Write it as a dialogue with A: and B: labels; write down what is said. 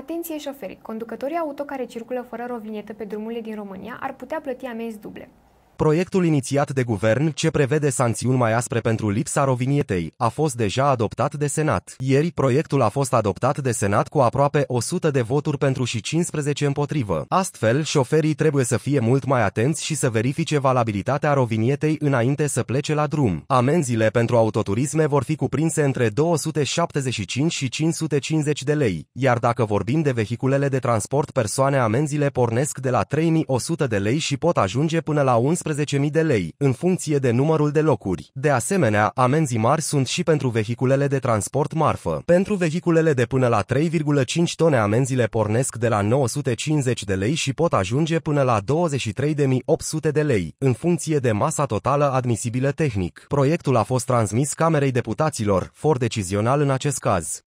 A: Atenție șoferi! Conducătorii auto care circulă fără rovinetă pe drumurile din România ar putea plăti amenzi duble.
B: Proiectul inițiat de guvern, ce prevede sancțiuni mai aspre pentru lipsa rovinietei, a fost deja adoptat de Senat. Ieri, proiectul a fost adoptat de Senat cu aproape 100 de voturi pentru și 15 împotrivă. Astfel, șoferii trebuie să fie mult mai atenți și să verifice valabilitatea rovinietei înainte să plece la drum. Amenziile pentru autoturisme vor fi cuprinse între 275 și 550 de lei, iar dacă vorbim de vehiculele de transport persoane, amenziile pornesc de la 3100 de lei și pot ajunge până la 11 15.000 de lei, în funcție de numărul de locuri. De asemenea, amenzi mari sunt și pentru vehiculele de transport marfă. Pentru vehiculele de până la 3,5 tone amenziile pornesc de la 950 de lei și pot ajunge până la 23.800 de lei, în funcție de masa totală admisibilă tehnic. Proiectul a fost transmis Camerei Deputaților, for decizional în acest caz.